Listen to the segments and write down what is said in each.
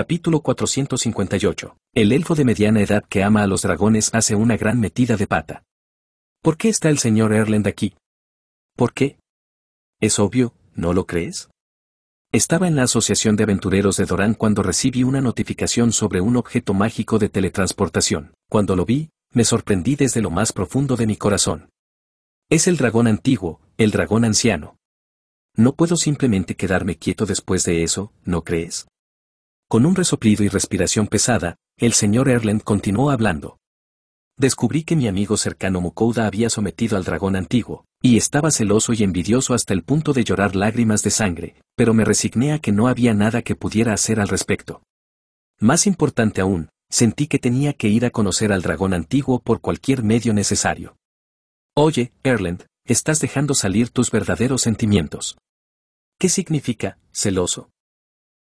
Capítulo 458. El elfo de mediana edad que ama a los dragones hace una gran metida de pata. ¿Por qué está el señor Erland aquí? ¿Por qué? Es obvio, ¿no lo crees? Estaba en la Asociación de Aventureros de Dorán cuando recibí una notificación sobre un objeto mágico de teletransportación. Cuando lo vi, me sorprendí desde lo más profundo de mi corazón. Es el dragón antiguo, el dragón anciano. No puedo simplemente quedarme quieto después de eso, ¿no crees? Con un resoplido y respiración pesada, el señor Erland continuó hablando. Descubrí que mi amigo cercano Mukouda había sometido al dragón antiguo, y estaba celoso y envidioso hasta el punto de llorar lágrimas de sangre, pero me resigné a que no había nada que pudiera hacer al respecto. Más importante aún, sentí que tenía que ir a conocer al dragón antiguo por cualquier medio necesario. Oye, Erland, estás dejando salir tus verdaderos sentimientos. ¿Qué significa, celoso?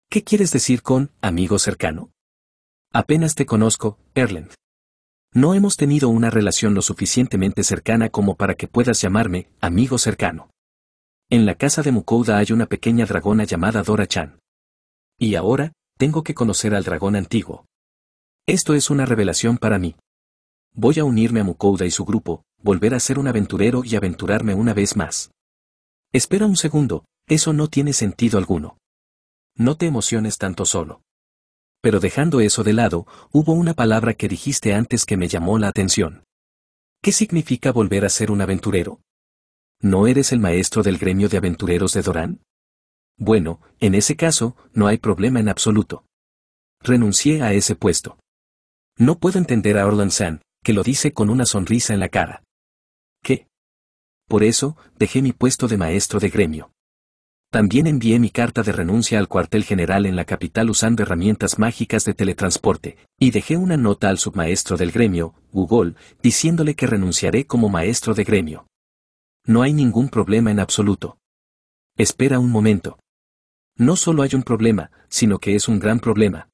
¿Qué quieres decir con amigo cercano? Apenas te conozco, Erland. No hemos tenido una relación lo suficientemente cercana como para que puedas llamarme amigo cercano. En la casa de Mukouda hay una pequeña dragona llamada Dora-chan. Y ahora, tengo que conocer al dragón antiguo. Esto es una revelación para mí. Voy a unirme a Mukouda y su grupo, volver a ser un aventurero y aventurarme una vez más. Espera un segundo, eso no tiene sentido alguno no te emociones tanto solo. Pero dejando eso de lado, hubo una palabra que dijiste antes que me llamó la atención. ¿Qué significa volver a ser un aventurero? ¿No eres el maestro del gremio de aventureros de Dorán? Bueno, en ese caso, no hay problema en absoluto. Renuncié a ese puesto. No puedo entender a orland San, que lo dice con una sonrisa en la cara. ¿Qué? Por eso, dejé mi puesto de maestro de gremio. También envié mi carta de renuncia al cuartel general en la capital usando herramientas mágicas de teletransporte, y dejé una nota al submaestro del gremio, Google, diciéndole que renunciaré como maestro de gremio. No hay ningún problema en absoluto. Espera un momento. No solo hay un problema, sino que es un gran problema.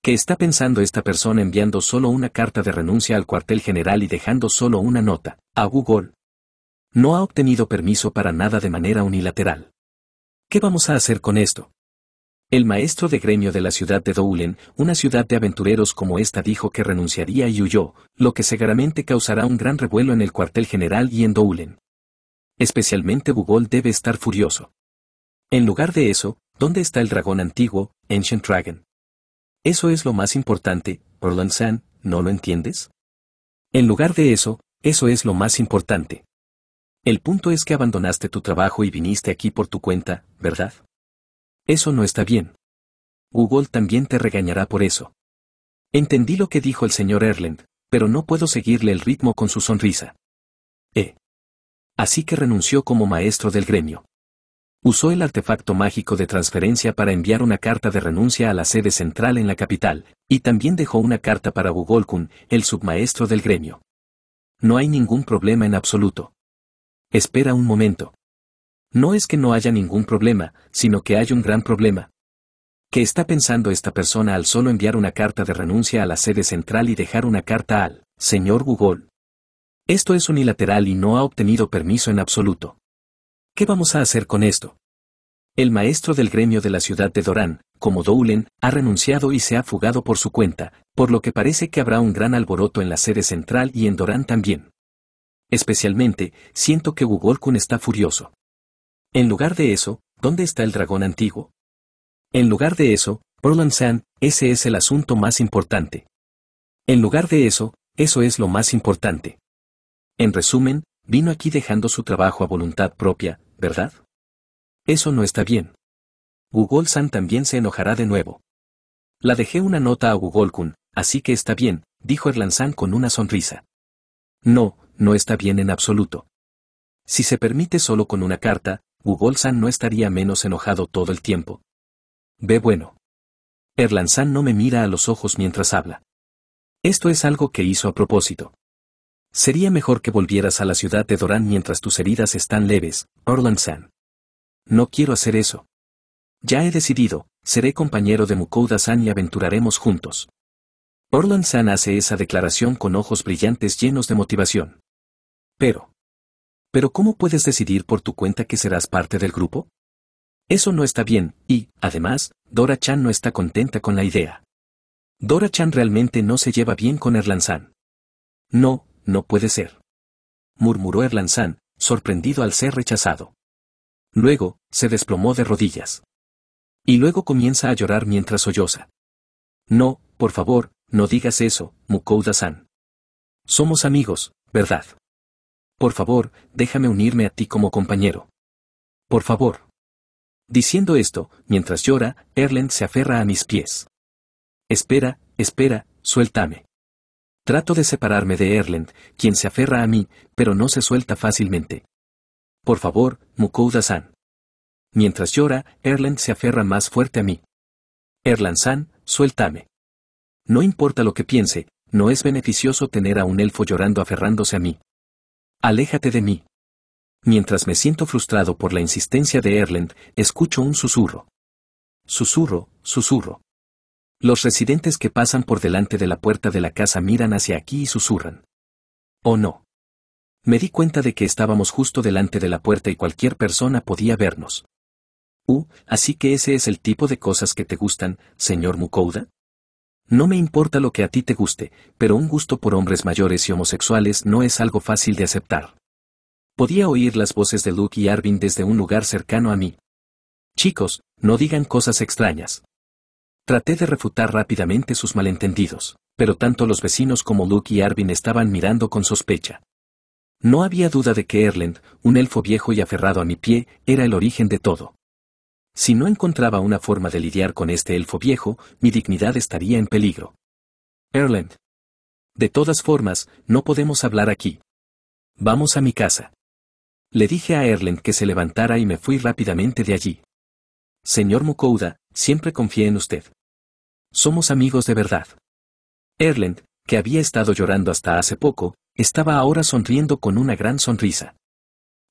¿Qué está pensando esta persona enviando solo una carta de renuncia al cuartel general y dejando solo una nota, a Google? No ha obtenido permiso para nada de manera unilateral. ¿Qué vamos a hacer con esto? El maestro de gremio de la ciudad de Doulen, una ciudad de aventureros como esta dijo que renunciaría y huyó, lo que seguramente causará un gran revuelo en el cuartel general y en Doulen. Especialmente Bugol debe estar furioso. En lugar de eso, ¿dónde está el dragón antiguo, Ancient Dragon? Eso es lo más importante, roland San, ¿no lo entiendes? En lugar de eso, eso es lo más importante. El punto es que abandonaste tu trabajo y viniste aquí por tu cuenta, ¿verdad? Eso no está bien. Google también te regañará por eso. Entendí lo que dijo el señor Erland, pero no puedo seguirle el ritmo con su sonrisa. Eh. Así que renunció como maestro del gremio. Usó el artefacto mágico de transferencia para enviar una carta de renuncia a la sede central en la capital, y también dejó una carta para Google Kun, el submaestro del gremio. No hay ningún problema en absoluto. Espera un momento. No es que no haya ningún problema, sino que hay un gran problema. ¿Qué está pensando esta persona al solo enviar una carta de renuncia a la sede central y dejar una carta al señor Google? Esto es unilateral y no ha obtenido permiso en absoluto. ¿Qué vamos a hacer con esto? El maestro del gremio de la ciudad de Dorán, como Doulen, ha renunciado y se ha fugado por su cuenta, por lo que parece que habrá un gran alboroto en la sede central y en Dorán también. Especialmente, siento que Gugolkun está furioso. En lugar de eso, ¿dónde está el dragón antiguo? En lugar de eso, Roland San, ese es el asunto más importante. En lugar de eso, eso es lo más importante. En resumen, vino aquí dejando su trabajo a voluntad propia, ¿verdad? Eso no está bien. Gugol-san también se enojará de nuevo. La dejé una nota a Gugolkun, así que está bien, dijo Erlan-san con una sonrisa. No, no está bien en absoluto. Si se permite solo con una carta, Google-san no estaría menos enojado todo el tiempo. Ve bueno. Erland-san no me mira a los ojos mientras habla. Esto es algo que hizo a propósito. Sería mejor que volvieras a la ciudad de Dorán mientras tus heridas están leves, Erland-san. No quiero hacer eso. Ya he decidido, seré compañero de Mukouda-san y aventuraremos juntos. Orlan San hace esa declaración con ojos brillantes llenos de motivación. Pero. Pero ¿cómo puedes decidir por tu cuenta que serás parte del grupo? Eso no está bien, y, además, Dora Chan no está contenta con la idea. Dora Chan realmente no se lleva bien con San. No, no puede ser. Murmuró San, sorprendido al ser rechazado. Luego, se desplomó de rodillas. Y luego comienza a llorar mientras solloza. No, por favor, no digas eso, Mukouda-san. Somos amigos, ¿verdad? por favor, déjame unirme a ti como compañero. Por favor. Diciendo esto, mientras llora, Erland se aferra a mis pies. Espera, espera, suéltame. Trato de separarme de Erland, quien se aferra a mí, pero no se suelta fácilmente. Por favor, Mukouda-san. Mientras llora, Erland se aferra más fuerte a mí. Erland-san, suéltame. No importa lo que piense, no es beneficioso tener a un elfo llorando aferrándose a mí. Aléjate de mí. Mientras me siento frustrado por la insistencia de Erland, escucho un susurro. Susurro, susurro. Los residentes que pasan por delante de la puerta de la casa miran hacia aquí y susurran. ¿O oh, no? Me di cuenta de que estábamos justo delante de la puerta y cualquier persona podía vernos. Uh, así que ese es el tipo de cosas que te gustan, señor Mukouda. No me importa lo que a ti te guste, pero un gusto por hombres mayores y homosexuales no es algo fácil de aceptar. Podía oír las voces de Luke y Arvin desde un lugar cercano a mí. Chicos, no digan cosas extrañas. Traté de refutar rápidamente sus malentendidos, pero tanto los vecinos como Luke y Arvin estaban mirando con sospecha. No había duda de que Erland, un elfo viejo y aferrado a mi pie, era el origen de todo. Si no encontraba una forma de lidiar con este elfo viejo, mi dignidad estaría en peligro. Erland. De todas formas, no podemos hablar aquí. Vamos a mi casa. Le dije a Erland que se levantara y me fui rápidamente de allí. Señor Mukouda, siempre confié en usted. Somos amigos de verdad. Erland, que había estado llorando hasta hace poco, estaba ahora sonriendo con una gran sonrisa.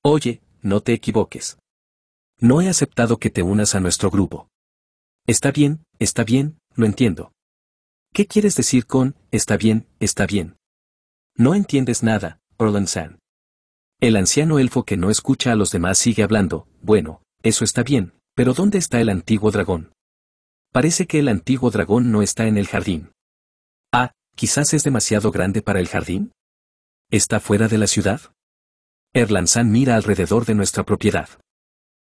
Oye, no te equivoques. No he aceptado que te unas a nuestro grupo. Está bien, está bien, lo entiendo. ¿Qué quieres decir con, está bien, está bien? No entiendes nada, erlansan El anciano elfo que no escucha a los demás sigue hablando, bueno, eso está bien, pero ¿dónde está el antiguo dragón? Parece que el antiguo dragón no está en el jardín. Ah, quizás es demasiado grande para el jardín. ¿Está fuera de la ciudad? Erlansan mira alrededor de nuestra propiedad.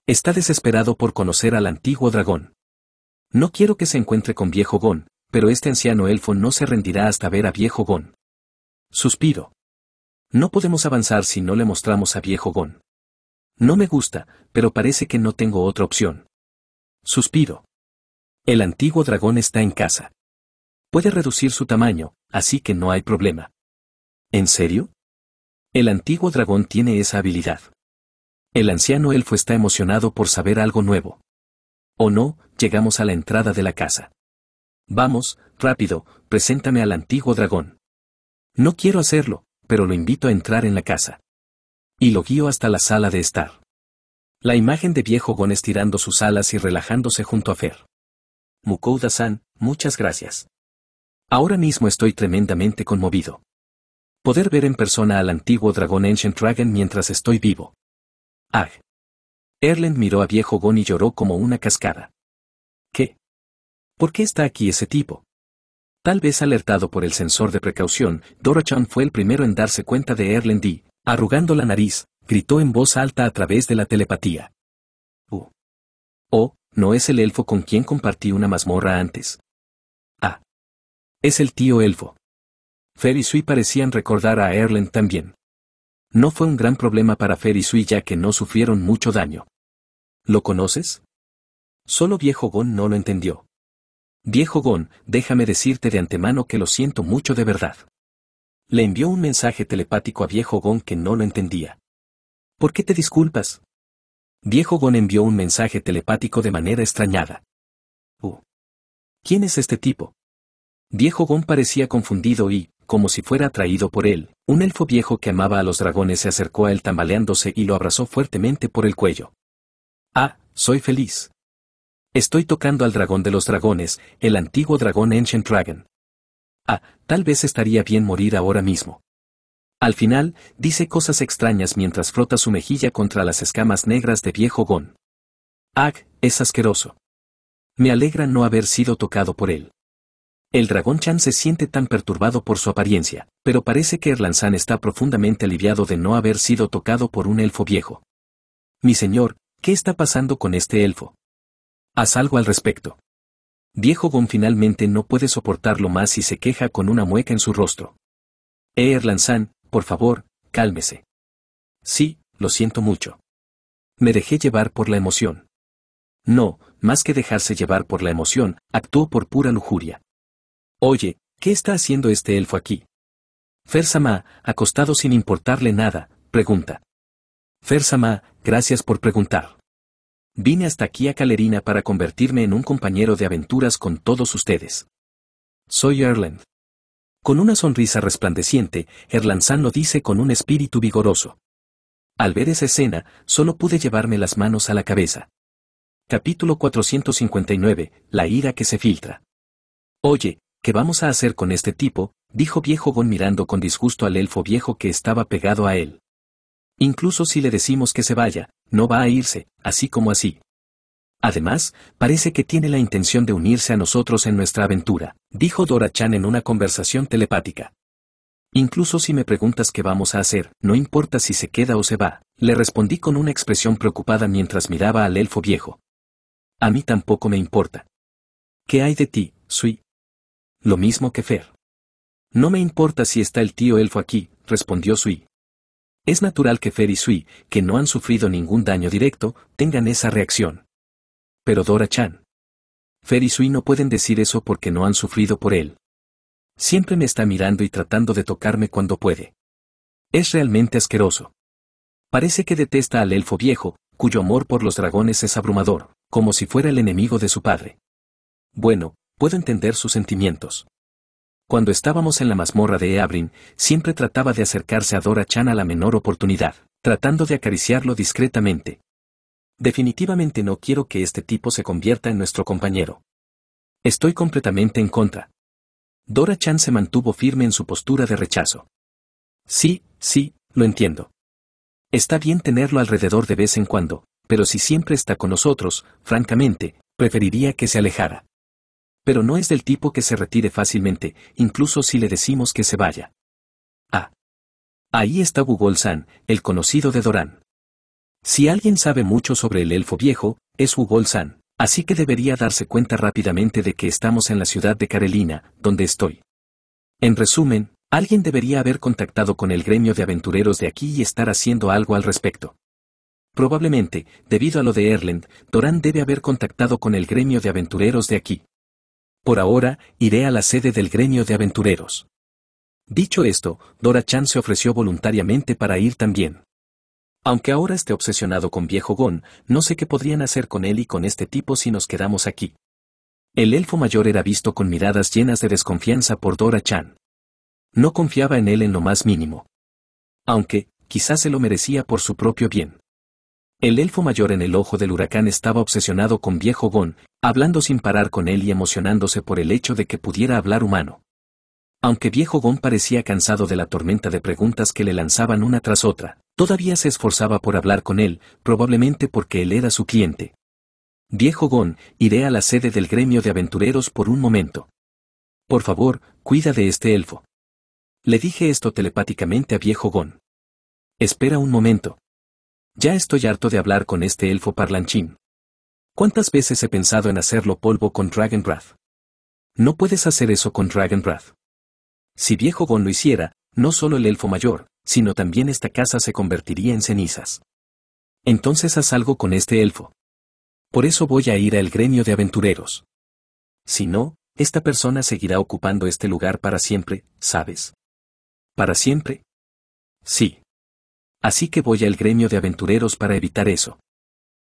Está desesperado por conocer al antiguo dragón. No quiero que se encuentre con viejo Gón, pero este anciano elfo no se rendirá hasta ver a viejo Gón. Suspiro. No podemos avanzar si no le mostramos a viejo Gón. No me gusta, pero parece que no tengo otra opción. Suspiro. El antiguo dragón está en casa. Puede reducir su tamaño, así que no hay problema. ¿En serio? El antiguo dragón tiene esa habilidad. El anciano elfo está emocionado por saber algo nuevo. ¿O no? Llegamos a la entrada de la casa. Vamos, rápido, preséntame al antiguo dragón. No quiero hacerlo, pero lo invito a entrar en la casa. Y lo guío hasta la sala de estar. La imagen de viejo Gon estirando sus alas y relajándose junto a Fer. Mukouda-san, muchas gracias. Ahora mismo estoy tremendamente conmovido. Poder ver en persona al antiguo dragón Ancient Dragon mientras estoy vivo. Ag. Erlen miró a viejo Gon y lloró como una cascada. ¿Qué? ¿Por qué está aquí ese tipo? Tal vez alertado por el sensor de precaución, Dorachan fue el primero en darse cuenta de Erlen y, Arrugando la nariz, gritó en voz alta a través de la telepatía. Uh. Oh, no es el elfo con quien compartí una mazmorra antes. Ah. Es el tío elfo. Fer y Sui parecían recordar a Erlen también no fue un gran problema para Fer y Sui ya que no sufrieron mucho daño. ¿Lo conoces? Solo Viejo Gon no lo entendió. Viejo Gon, déjame decirte de antemano que lo siento mucho de verdad. Le envió un mensaje telepático a Viejo Gon que no lo entendía. ¿Por qué te disculpas? Viejo Gon envió un mensaje telepático de manera extrañada. Uh. ¿Quién es este tipo? Viejo Gon parecía confundido y, como si fuera atraído por él, un elfo viejo que amaba a los dragones se acercó a él tambaleándose y lo abrazó fuertemente por el cuello. Ah, soy feliz. Estoy tocando al dragón de los dragones, el antiguo dragón Ancient Dragon. Ah, tal vez estaría bien morir ahora mismo. Al final, dice cosas extrañas mientras frota su mejilla contra las escamas negras de viejo Gon. Ah, es asqueroso. Me alegra no haber sido tocado por él. El dragón Chan se siente tan perturbado por su apariencia, pero parece que Erlanzan está profundamente aliviado de no haber sido tocado por un elfo viejo. Mi señor, ¿qué está pasando con este elfo? Haz algo al respecto. Viejo Gon finalmente no puede soportarlo más y se queja con una mueca en su rostro. Eh Erlanzan, por favor, cálmese. Sí, lo siento mucho. Me dejé llevar por la emoción. No, más que dejarse llevar por la emoción, actuó por pura lujuria. Oye, ¿qué está haciendo este elfo aquí? Fersama, acostado sin importarle nada, pregunta. Fersama, gracias por preguntar. Vine hasta aquí a Calerina para convertirme en un compañero de aventuras con todos ustedes. Soy Erland. Con una sonrisa resplandeciente, Erlanzán lo dice con un espíritu vigoroso. Al ver esa escena, solo pude llevarme las manos a la cabeza. Capítulo 459. La ira que se filtra. Oye, ¿qué vamos a hacer con este tipo? dijo viejo Gon mirando con disgusto al elfo viejo que estaba pegado a él. Incluso si le decimos que se vaya, no va a irse, así como así. Además, parece que tiene la intención de unirse a nosotros en nuestra aventura, dijo Dora Chan en una conversación telepática. Incluso si me preguntas qué vamos a hacer, no importa si se queda o se va, le respondí con una expresión preocupada mientras miraba al elfo viejo. A mí tampoco me importa. ¿Qué hay de ti, Sui? Lo mismo que Fer. No me importa si está el tío elfo aquí, respondió Sui. Es natural que Fer y Sui, que no han sufrido ningún daño directo, tengan esa reacción. Pero Dora-chan. Fer y Sui no pueden decir eso porque no han sufrido por él. Siempre me está mirando y tratando de tocarme cuando puede. Es realmente asqueroso. Parece que detesta al elfo viejo, cuyo amor por los dragones es abrumador, como si fuera el enemigo de su padre. Bueno, puedo entender sus sentimientos. Cuando estábamos en la mazmorra de Eabrin, siempre trataba de acercarse a Dora Chan a la menor oportunidad, tratando de acariciarlo discretamente. Definitivamente no quiero que este tipo se convierta en nuestro compañero. Estoy completamente en contra. Dora Chan se mantuvo firme en su postura de rechazo. Sí, sí, lo entiendo. Está bien tenerlo alrededor de vez en cuando, pero si siempre está con nosotros, francamente, preferiría que se alejara. Pero no es del tipo que se retire fácilmente, incluso si le decimos que se vaya. Ah. Ahí está Bugol-san, el conocido de Doran. Si alguien sabe mucho sobre el elfo viejo, es Bugol-san, así que debería darse cuenta rápidamente de que estamos en la ciudad de Karelina, donde estoy. En resumen, alguien debería haber contactado con el gremio de aventureros de aquí y estar haciendo algo al respecto. Probablemente, debido a lo de Erland, Doran debe haber contactado con el gremio de aventureros de aquí. Por ahora, iré a la sede del gremio de aventureros. Dicho esto, Dora Chan se ofreció voluntariamente para ir también. Aunque ahora esté obsesionado con viejo Gon, no sé qué podrían hacer con él y con este tipo si nos quedamos aquí. El elfo mayor era visto con miradas llenas de desconfianza por Dora Chan. No confiaba en él en lo más mínimo. Aunque, quizás se lo merecía por su propio bien. El elfo mayor en el ojo del huracán estaba obsesionado con viejo Gon, hablando sin parar con él y emocionándose por el hecho de que pudiera hablar humano. Aunque viejo Gon parecía cansado de la tormenta de preguntas que le lanzaban una tras otra, todavía se esforzaba por hablar con él, probablemente porque él era su cliente. Viejo Gón, iré a la sede del gremio de aventureros por un momento. Por favor, cuida de este elfo. Le dije esto telepáticamente a viejo Gón. Espera un momento. Ya estoy harto de hablar con este elfo parlanchín. ¿Cuántas veces he pensado en hacerlo polvo con Dragon Breath? No puedes hacer eso con Dragon Breath. Si viejo Gon lo hiciera, no solo el elfo mayor, sino también esta casa se convertiría en cenizas. Entonces haz algo con este elfo. Por eso voy a ir al gremio de aventureros. Si no, esta persona seguirá ocupando este lugar para siempre, ¿sabes? ¿Para siempre? Sí. Así que voy al gremio de aventureros para evitar eso.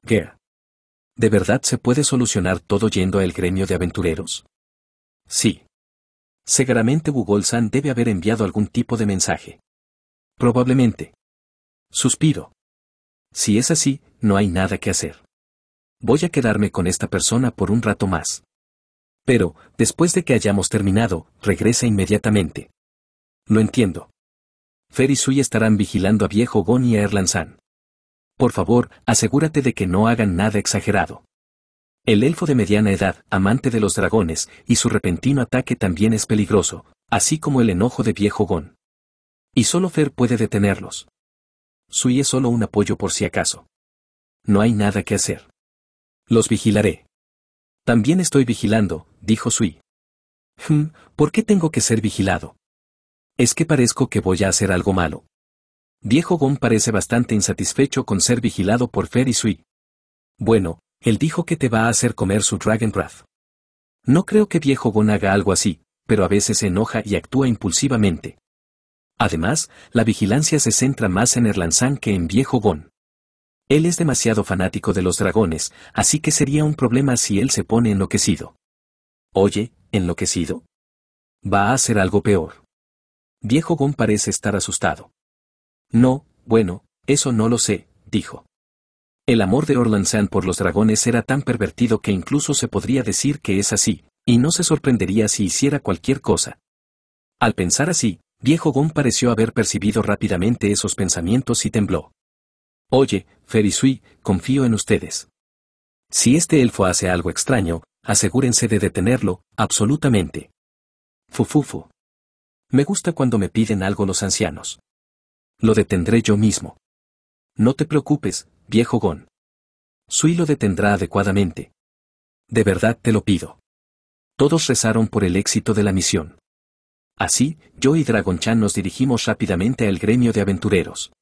Gear. ¿De verdad se puede solucionar todo yendo al gremio de aventureros? Sí. Seguramente Google San debe haber enviado algún tipo de mensaje. Probablemente. Suspiro. Si es así, no hay nada que hacer. Voy a quedarme con esta persona por un rato más. Pero, después de que hayamos terminado, regresa inmediatamente. Lo entiendo. Fer y Sui estarán vigilando a Viejo Gon y a Erlanzan. Por favor, asegúrate de que no hagan nada exagerado. El elfo de mediana edad, amante de los dragones, y su repentino ataque también es peligroso, así como el enojo de Viejo Gon. Y solo Fer puede detenerlos. Sui es solo un apoyo por si acaso. No hay nada que hacer. Los vigilaré. También estoy vigilando, dijo Sui. Hmm, ¿por qué tengo que ser vigilado? Es que parezco que voy a hacer algo malo. Viejo Gon parece bastante insatisfecho con ser vigilado por Fer y Sui. Bueno, él dijo que te va a hacer comer su Dragon Breath. No creo que Viejo Gon haga algo así, pero a veces se enoja y actúa impulsivamente. Además, la vigilancia se centra más en Erlanzan que en Viejo Gon. Él es demasiado fanático de los dragones, así que sería un problema si él se pone enloquecido. Oye, ¿enloquecido? Va a hacer algo peor. Viejo Gon parece estar asustado. No, bueno, eso no lo sé, dijo. El amor de Orlan San por los dragones era tan pervertido que incluso se podría decir que es así, y no se sorprendería si hiciera cualquier cosa. Al pensar así, viejo Gon pareció haber percibido rápidamente esos pensamientos y tembló. Oye, Ferisui, confío en ustedes. Si este elfo hace algo extraño, asegúrense de detenerlo, absolutamente. Fufufu. Me gusta cuando me piden algo los ancianos. Lo detendré yo mismo. No te preocupes, viejo Gon. Sui lo detendrá adecuadamente. De verdad te lo pido. Todos rezaron por el éxito de la misión. Así, yo y Chan nos dirigimos rápidamente al gremio de aventureros.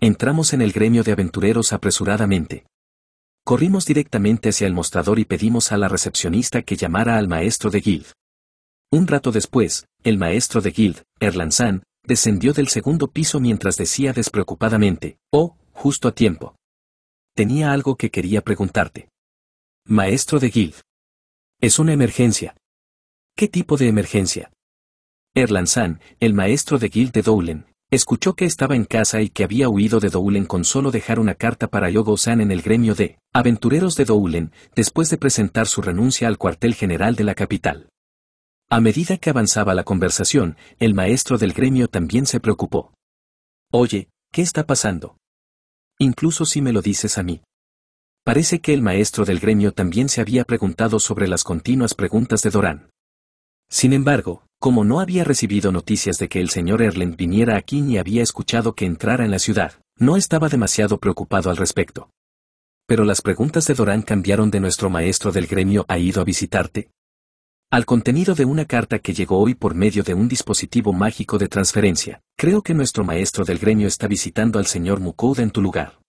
Entramos en el gremio de aventureros apresuradamente. Corrimos directamente hacia el mostrador y pedimos a la recepcionista que llamara al maestro de Guild. Un rato después, el maestro de Guild, San, descendió del segundo piso mientras decía despreocupadamente, oh, justo a tiempo. Tenía algo que quería preguntarte. Maestro de Guild. Es una emergencia. ¿Qué tipo de emergencia? San, el maestro de Guild de Doulen, escuchó que estaba en casa y que había huido de Doulen con solo dejar una carta para Yogo-san en el gremio de aventureros de Doulen, después de presentar su renuncia al cuartel general de la capital. A medida que avanzaba la conversación, el maestro del gremio también se preocupó. Oye, ¿qué está pasando? Incluso si me lo dices a mí. Parece que el maestro del gremio también se había preguntado sobre las continuas preguntas de Dorán. Sin embargo, como no había recibido noticias de que el señor Erland viniera aquí ni había escuchado que entrara en la ciudad, no estaba demasiado preocupado al respecto. Pero las preguntas de Dorán cambiaron de nuestro maestro del gremio ha ido a visitarte, al contenido de una carta que llegó hoy por medio de un dispositivo mágico de transferencia. Creo que nuestro maestro del gremio está visitando al señor Mukouda en tu lugar.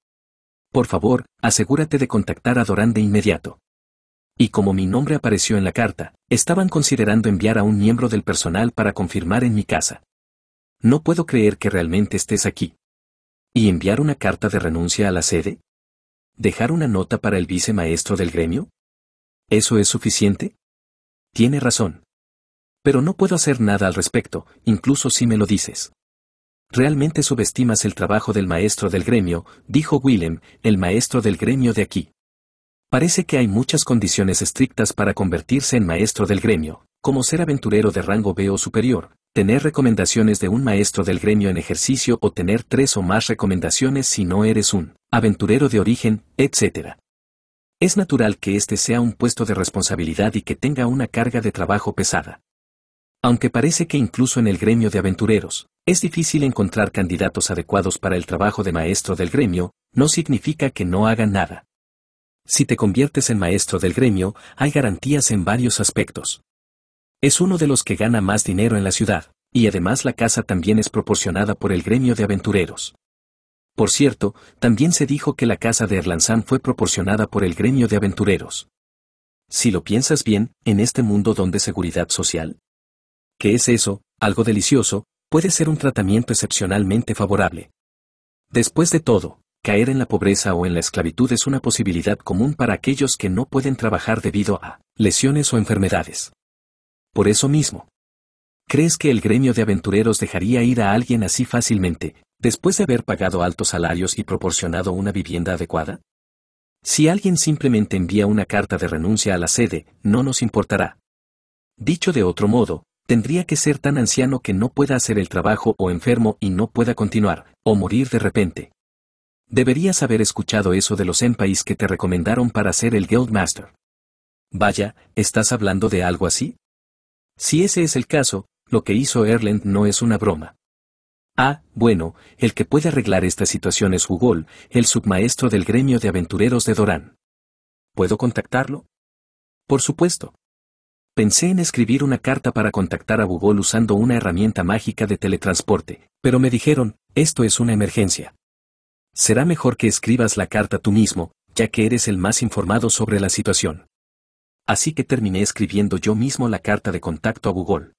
Por favor, asegúrate de contactar a Dorán de inmediato. Y como mi nombre apareció en la carta, estaban considerando enviar a un miembro del personal para confirmar en mi casa. No puedo creer que realmente estés aquí. ¿Y enviar una carta de renuncia a la sede? ¿Dejar una nota para el vicemaestro del gremio? ¿Eso es suficiente? Tiene razón. Pero no puedo hacer nada al respecto, incluso si me lo dices. Realmente subestimas el trabajo del maestro del gremio, dijo Willem, el maestro del gremio de aquí. Parece que hay muchas condiciones estrictas para convertirse en maestro del gremio, como ser aventurero de rango B o superior, tener recomendaciones de un maestro del gremio en ejercicio o tener tres o más recomendaciones si no eres un aventurero de origen, etc. Es natural que este sea un puesto de responsabilidad y que tenga una carga de trabajo pesada. Aunque parece que incluso en el gremio de aventureros, es difícil encontrar candidatos adecuados para el trabajo de maestro del gremio, no significa que no hagan nada. Si te conviertes en maestro del gremio, hay garantías en varios aspectos. Es uno de los que gana más dinero en la ciudad, y además la casa también es proporcionada por el gremio de aventureros. Por cierto, también se dijo que la casa de Erlanzán fue proporcionada por el gremio de aventureros. Si lo piensas bien, en este mundo donde seguridad social, ¿qué es eso? Algo delicioso, puede ser un tratamiento excepcionalmente favorable. Después de todo, caer en la pobreza o en la esclavitud es una posibilidad común para aquellos que no pueden trabajar debido a lesiones o enfermedades. Por eso mismo, ¿crees que el gremio de aventureros dejaría ir a alguien así fácilmente, después de haber pagado altos salarios y proporcionado una vivienda adecuada? Si alguien simplemente envía una carta de renuncia a la sede, no nos importará. Dicho de otro modo, tendría que ser tan anciano que no pueda hacer el trabajo o enfermo y no pueda continuar, o morir de repente. Deberías haber escuchado eso de los Empais que te recomendaron para ser el Guildmaster. Vaya, ¿estás hablando de algo así? Si ese es el caso, lo que hizo Erland no es una broma. Ah, bueno, el que puede arreglar esta situación es Google, el submaestro del gremio de aventureros de Dorán. ¿Puedo contactarlo? Por supuesto. Pensé en escribir una carta para contactar a Google usando una herramienta mágica de teletransporte, pero me dijeron, esto es una emergencia. Será mejor que escribas la carta tú mismo, ya que eres el más informado sobre la situación. Así que terminé escribiendo yo mismo la carta de contacto a Google.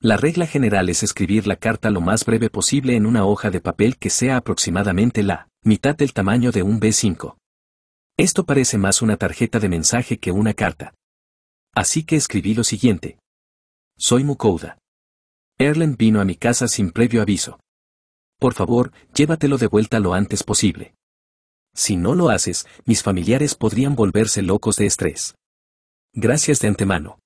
La regla general es escribir la carta lo más breve posible en una hoja de papel que sea aproximadamente la mitad del tamaño de un B5. Esto parece más una tarjeta de mensaje que una carta. Así que escribí lo siguiente. Soy Mukouda. Erlen vino a mi casa sin previo aviso. Por favor, llévatelo de vuelta lo antes posible. Si no lo haces, mis familiares podrían volverse locos de estrés. Gracias de antemano.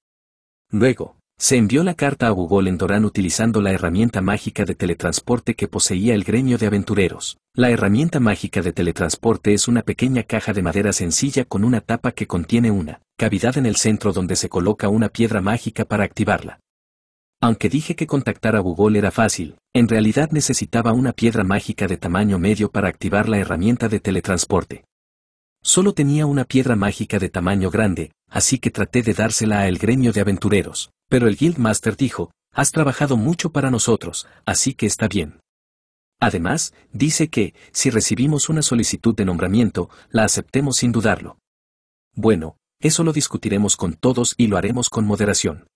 Luego, se envió la carta a Google en Dorán utilizando la herramienta mágica de teletransporte que poseía el gremio de aventureros. La herramienta mágica de teletransporte es una pequeña caja de madera sencilla con una tapa que contiene una cavidad en el centro donde se coloca una piedra mágica para activarla. Aunque dije que contactar a Google era fácil, en realidad necesitaba una piedra mágica de tamaño medio para activar la herramienta de teletransporte. Solo tenía una piedra mágica de tamaño grande, así que traté de dársela al gremio de aventureros pero el Guildmaster dijo, has trabajado mucho para nosotros, así que está bien. Además, dice que, si recibimos una solicitud de nombramiento, la aceptemos sin dudarlo. Bueno, eso lo discutiremos con todos y lo haremos con moderación.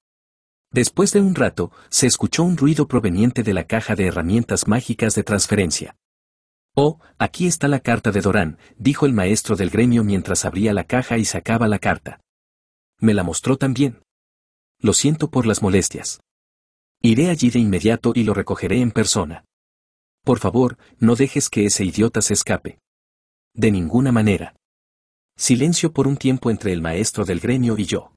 Después de un rato, se escuchó un ruido proveniente de la caja de herramientas mágicas de transferencia. Oh, aquí está la carta de Dorán, dijo el maestro del gremio mientras abría la caja y sacaba la carta. Me la mostró también. Lo siento por las molestias. Iré allí de inmediato y lo recogeré en persona. Por favor, no dejes que ese idiota se escape. De ninguna manera. Silencio por un tiempo entre el maestro del gremio y yo.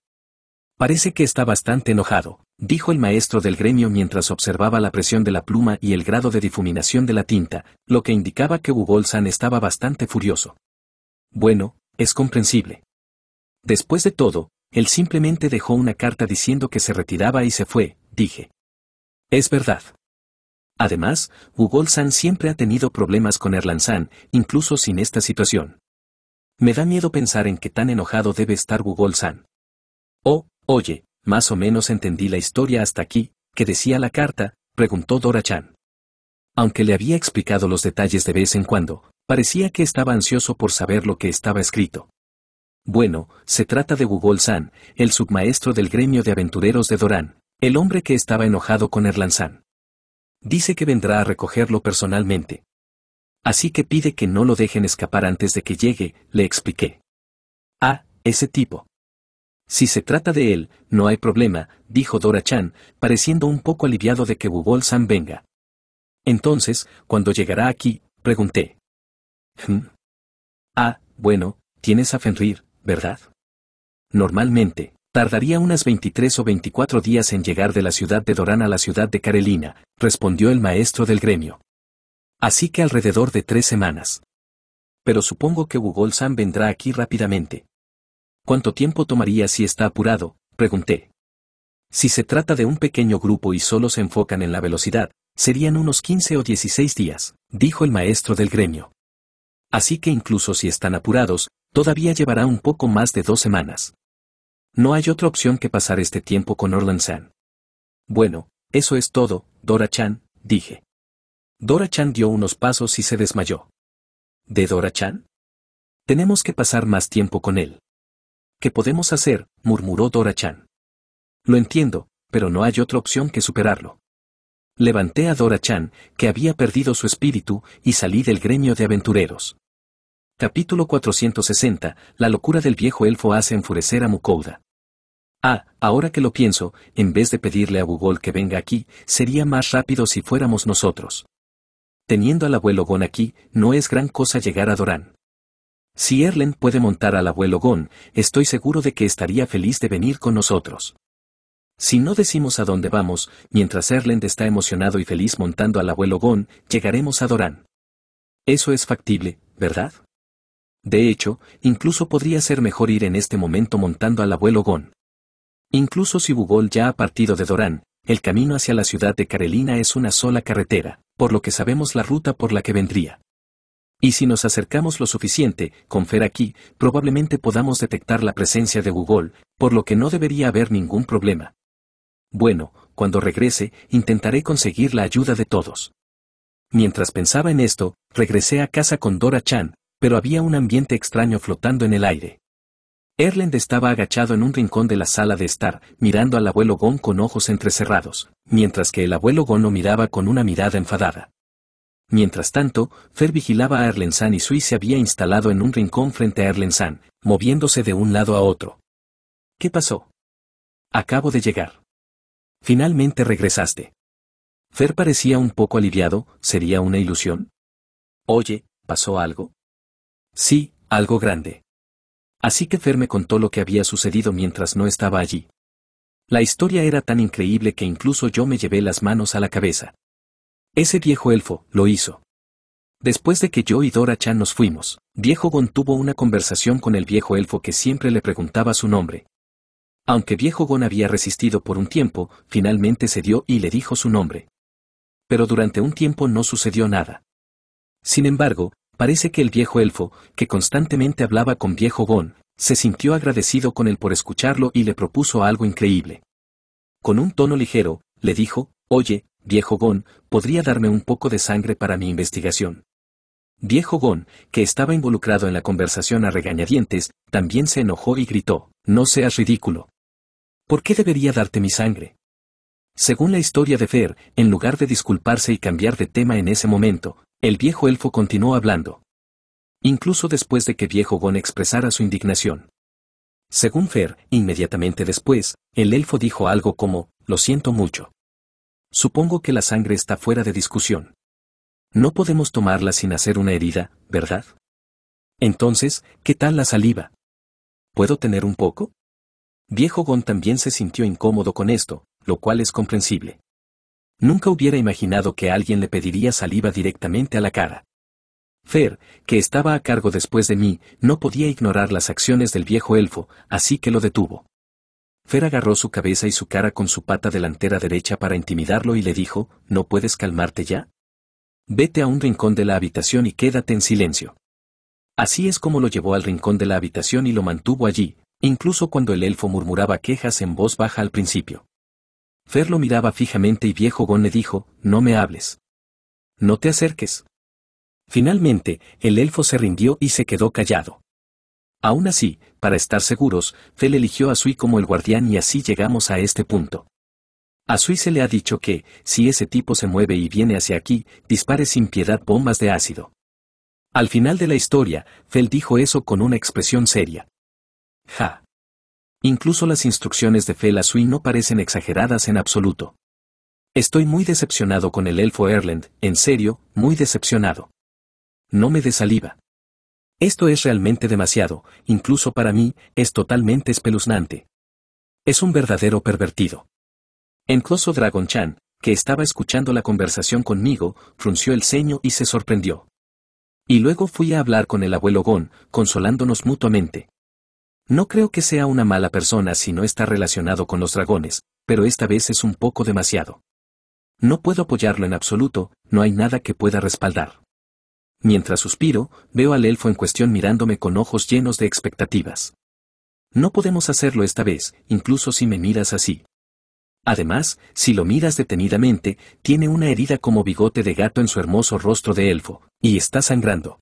Parece que está bastante enojado, dijo el maestro del gremio mientras observaba la presión de la pluma y el grado de difuminación de la tinta, lo que indicaba que Bugolsan estaba bastante furioso. Bueno, es comprensible. Después de todo, él simplemente dejó una carta diciendo que se retiraba y se fue, dije. Es verdad. Además, Google-san siempre ha tenido problemas con Erlan-san, incluso sin esta situación. Me da miedo pensar en qué tan enojado debe estar Google-san. Oh, oye, más o menos entendí la historia hasta aquí, que decía la carta, preguntó Dora Chan. Aunque le había explicado los detalles de vez en cuando, parecía que estaba ansioso por saber lo que estaba escrito. Bueno, se trata de Google San, el submaestro del gremio de aventureros de Dorán, el hombre que estaba enojado con Erlanzán. Dice que vendrá a recogerlo personalmente. Así que pide que no lo dejen escapar antes de que llegue, le expliqué. Ah, ese tipo. Si se trata de él, no hay problema, dijo Dora Chan, pareciendo un poco aliviado de que Google San venga. Entonces, cuando llegará aquí, pregunté. Hmm. Ah, bueno, tienes a Fenrir, ¿verdad? Normalmente, tardaría unas 23 o 24 días en llegar de la ciudad de Dorán a la ciudad de Carelina, respondió el maestro del gremio. Así que alrededor de tres semanas. Pero supongo que Google Sam vendrá aquí rápidamente. ¿Cuánto tiempo tomaría si está apurado? pregunté. Si se trata de un pequeño grupo y solo se enfocan en la velocidad, serían unos 15 o 16 días, dijo el maestro del gremio. Así que incluso si están apurados, Todavía llevará un poco más de dos semanas. No hay otra opción que pasar este tiempo con Orlan San. Bueno, eso es todo, Dora Chan, dije. Dora Chan dio unos pasos y se desmayó. ¿De Dora Chan? Tenemos que pasar más tiempo con él. ¿Qué podemos hacer? murmuró Dora Chan. Lo entiendo, pero no hay otra opción que superarlo. Levanté a Dora Chan, que había perdido su espíritu, y salí del gremio de aventureros. Capítulo 460. La locura del viejo elfo hace enfurecer a Mukouda. Ah, ahora que lo pienso, en vez de pedirle a Bugol que venga aquí, sería más rápido si fuéramos nosotros. Teniendo al abuelo Gon aquí, no es gran cosa llegar a Dorán. Si Erlen puede montar al abuelo Gon, estoy seguro de que estaría feliz de venir con nosotros. Si no decimos a dónde vamos, mientras Erlen está emocionado y feliz montando al abuelo Gon, llegaremos a Dorán. Eso es factible, ¿verdad? De hecho, incluso podría ser mejor ir en este momento montando al abuelo Gon. Incluso si Bugol ya ha partido de Dorán, el camino hacia la ciudad de Carelina es una sola carretera, por lo que sabemos la ruta por la que vendría. Y si nos acercamos lo suficiente, con Fer aquí, probablemente podamos detectar la presencia de Google, por lo que no debería haber ningún problema. Bueno, cuando regrese, intentaré conseguir la ayuda de todos. Mientras pensaba en esto, regresé a casa con Dora Chan, pero había un ambiente extraño flotando en el aire. Erland estaba agachado en un rincón de la sala de estar, mirando al abuelo Gon con ojos entrecerrados, mientras que el abuelo Gon lo miraba con una mirada enfadada. Mientras tanto, Fer vigilaba a San y Sui se había instalado en un rincón frente a San, moviéndose de un lado a otro. ¿Qué pasó? Acabo de llegar. Finalmente regresaste. Fer parecía un poco aliviado, ¿sería una ilusión? Oye, ¿pasó algo? Sí, algo grande. Así que Fer me contó lo que había sucedido mientras no estaba allí. La historia era tan increíble que incluso yo me llevé las manos a la cabeza. Ese viejo elfo lo hizo. Después de que yo y Dora Chan nos fuimos, Viejo Gon tuvo una conversación con el viejo elfo que siempre le preguntaba su nombre. Aunque Viejo Gon había resistido por un tiempo, finalmente cedió y le dijo su nombre. Pero durante un tiempo no sucedió nada. Sin embargo, Parece que el viejo elfo, que constantemente hablaba con viejo Gon, se sintió agradecido con él por escucharlo y le propuso algo increíble. Con un tono ligero, le dijo, Oye, viejo Gon, ¿podría darme un poco de sangre para mi investigación? Viejo Gon, que estaba involucrado en la conversación a regañadientes, también se enojó y gritó, No seas ridículo. ¿Por qué debería darte mi sangre? Según la historia de Fer, en lugar de disculparse y cambiar de tema en ese momento, el viejo elfo continuó hablando. Incluso después de que viejo Gon expresara su indignación. Según Fer, inmediatamente después, el elfo dijo algo como, lo siento mucho. Supongo que la sangre está fuera de discusión. No podemos tomarla sin hacer una herida, ¿verdad? Entonces, ¿qué tal la saliva? ¿Puedo tener un poco? Viejo Gon también se sintió incómodo con esto, lo cual es comprensible. Nunca hubiera imaginado que alguien le pediría saliva directamente a la cara. Fer, que estaba a cargo después de mí, no podía ignorar las acciones del viejo elfo, así que lo detuvo. Fer agarró su cabeza y su cara con su pata delantera derecha para intimidarlo y le dijo, ¿no puedes calmarte ya? Vete a un rincón de la habitación y quédate en silencio. Así es como lo llevó al rincón de la habitación y lo mantuvo allí, incluso cuando el elfo murmuraba quejas en voz baja al principio. Fer lo miraba fijamente y viejo Gone dijo, no me hables. No te acerques. Finalmente, el elfo se rindió y se quedó callado. Aún así, para estar seguros, Fel eligió a Sui como el guardián y así llegamos a este punto. A Sui se le ha dicho que, si ese tipo se mueve y viene hacia aquí, dispare sin piedad bombas de ácido. Al final de la historia, Fel dijo eso con una expresión seria. Ja. Incluso las instrucciones de Fela Sui no parecen exageradas en absoluto. Estoy muy decepcionado con el elfo Erland, en serio, muy decepcionado. No me desaliva. Esto es realmente demasiado, incluso para mí, es totalmente espeluznante. Es un verdadero pervertido. Incluso Dragon-chan, que estaba escuchando la conversación conmigo, frunció el ceño y se sorprendió. Y luego fui a hablar con el abuelo Gon, consolándonos mutuamente. No creo que sea una mala persona si no está relacionado con los dragones, pero esta vez es un poco demasiado. No puedo apoyarlo en absoluto, no hay nada que pueda respaldar. Mientras suspiro, veo al elfo en cuestión mirándome con ojos llenos de expectativas. No podemos hacerlo esta vez, incluso si me miras así. Además, si lo miras detenidamente, tiene una herida como bigote de gato en su hermoso rostro de elfo, y está sangrando.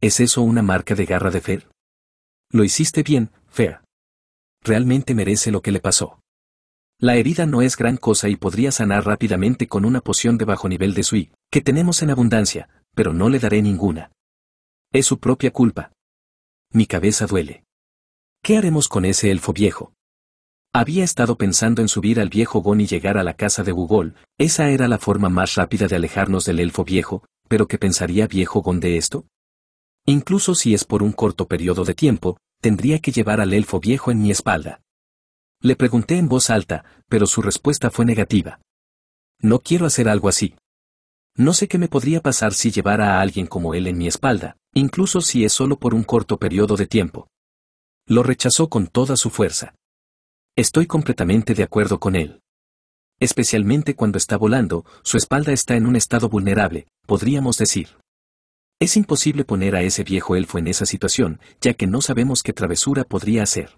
¿Es eso una marca de garra de Fer? Lo hiciste bien, Fair. Realmente merece lo que le pasó. La herida no es gran cosa y podría sanar rápidamente con una poción de bajo nivel de Sui, que tenemos en abundancia, pero no le daré ninguna. Es su propia culpa. Mi cabeza duele. ¿Qué haremos con ese elfo viejo? Había estado pensando en subir al viejo Gon y llegar a la casa de Gugol, esa era la forma más rápida de alejarnos del elfo viejo, pero ¿qué pensaría viejo Gon de esto? Incluso si es por un corto periodo de tiempo, tendría que llevar al elfo viejo en mi espalda. Le pregunté en voz alta, pero su respuesta fue negativa. No quiero hacer algo así. No sé qué me podría pasar si llevara a alguien como él en mi espalda, incluso si es solo por un corto periodo de tiempo. Lo rechazó con toda su fuerza. Estoy completamente de acuerdo con él. Especialmente cuando está volando, su espalda está en un estado vulnerable, podríamos decir. Es imposible poner a ese viejo elfo en esa situación, ya que no sabemos qué travesura podría hacer.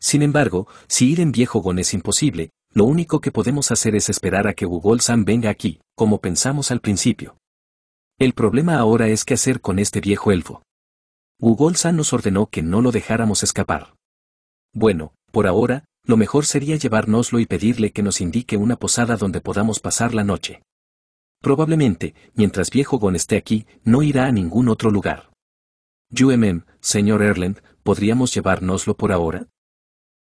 Sin embargo, si ir en viejo Gon es imposible, lo único que podemos hacer es esperar a que Google san venga aquí, como pensamos al principio. El problema ahora es qué hacer con este viejo elfo. Google San nos ordenó que no lo dejáramos escapar. Bueno, por ahora, lo mejor sería llevárnoslo y pedirle que nos indique una posada donde podamos pasar la noche. Probablemente, mientras viejo Gon esté aquí, no irá a ningún otro lugar. UMM, señor Erland, ¿podríamos llevárnoslo por ahora?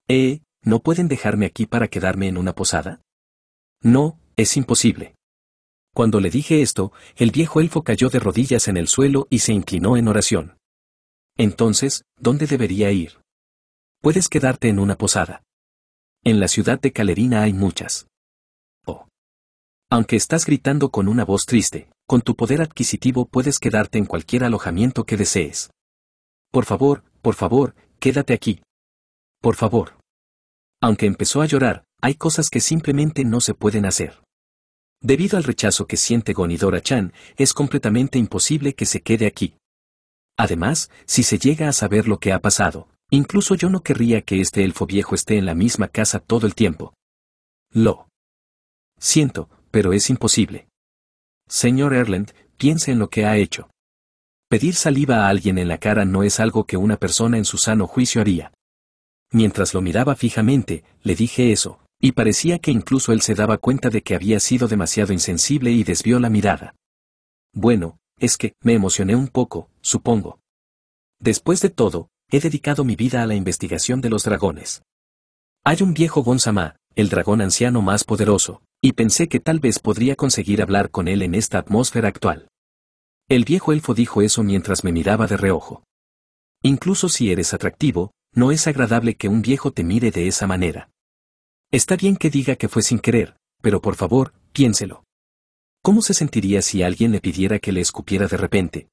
Eh, ¿no pueden dejarme aquí para quedarme en una posada? No, es imposible. Cuando le dije esto, el viejo elfo cayó de rodillas en el suelo y se inclinó en oración. Entonces, ¿dónde debería ir? Puedes quedarte en una posada. En la ciudad de Calerina hay muchas. Aunque estás gritando con una voz triste, con tu poder adquisitivo puedes quedarte en cualquier alojamiento que desees. Por favor, por favor, quédate aquí. Por favor. Aunque empezó a llorar, hay cosas que simplemente no se pueden hacer. Debido al rechazo que siente Gonidora Chan, es completamente imposible que se quede aquí. Además, si se llega a saber lo que ha pasado, incluso yo no querría que este elfo viejo esté en la misma casa todo el tiempo. Lo siento, pero es imposible. Señor Erland, piense en lo que ha hecho. Pedir saliva a alguien en la cara no es algo que una persona en su sano juicio haría. Mientras lo miraba fijamente, le dije eso, y parecía que incluso él se daba cuenta de que había sido demasiado insensible y desvió la mirada. Bueno, es que, me emocioné un poco, supongo. Después de todo, he dedicado mi vida a la investigación de los dragones. Hay un viejo Gonzama, el dragón anciano más poderoso, y pensé que tal vez podría conseguir hablar con él en esta atmósfera actual. El viejo elfo dijo eso mientras me miraba de reojo. Incluso si eres atractivo, no es agradable que un viejo te mire de esa manera. Está bien que diga que fue sin querer, pero por favor, piénselo. ¿Cómo se sentiría si alguien le pidiera que le escupiera de repente?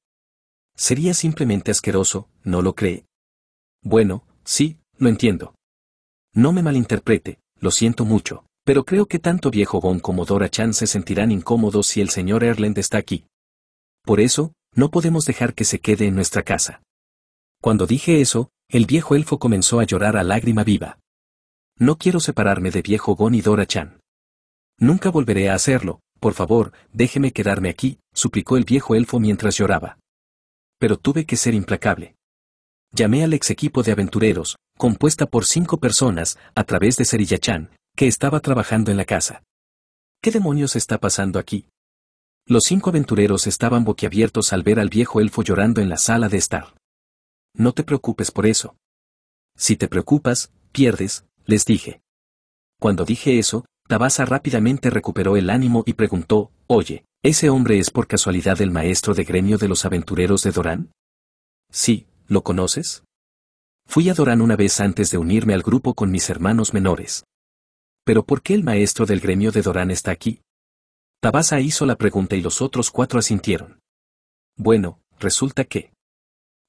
Sería simplemente asqueroso, ¿no lo cree? Bueno, sí, lo entiendo. No me malinterprete, lo siento mucho pero creo que tanto viejo Gon como Dora Chan se sentirán incómodos si el señor Erland está aquí. Por eso, no podemos dejar que se quede en nuestra casa. Cuando dije eso, el viejo elfo comenzó a llorar a lágrima viva. No quiero separarme de viejo Gon y Dora Chan. Nunca volveré a hacerlo, por favor, déjeme quedarme aquí, suplicó el viejo elfo mientras lloraba. Pero tuve que ser implacable. Llamé al ex equipo de aventureros, compuesta por cinco personas, a través de Chan que estaba trabajando en la casa. ¿Qué demonios está pasando aquí? Los cinco aventureros estaban boquiabiertos al ver al viejo elfo llorando en la sala de estar. No te preocupes por eso. Si te preocupas, pierdes, les dije. Cuando dije eso, Tabasa rápidamente recuperó el ánimo y preguntó, Oye, ¿ese hombre es por casualidad el maestro de gremio de los aventureros de Dorán? Sí, ¿lo conoces? Fui a Dorán una vez antes de unirme al grupo con mis hermanos menores pero ¿por qué el maestro del gremio de Dorán está aquí? Tabasa hizo la pregunta y los otros cuatro asintieron. Bueno, resulta que...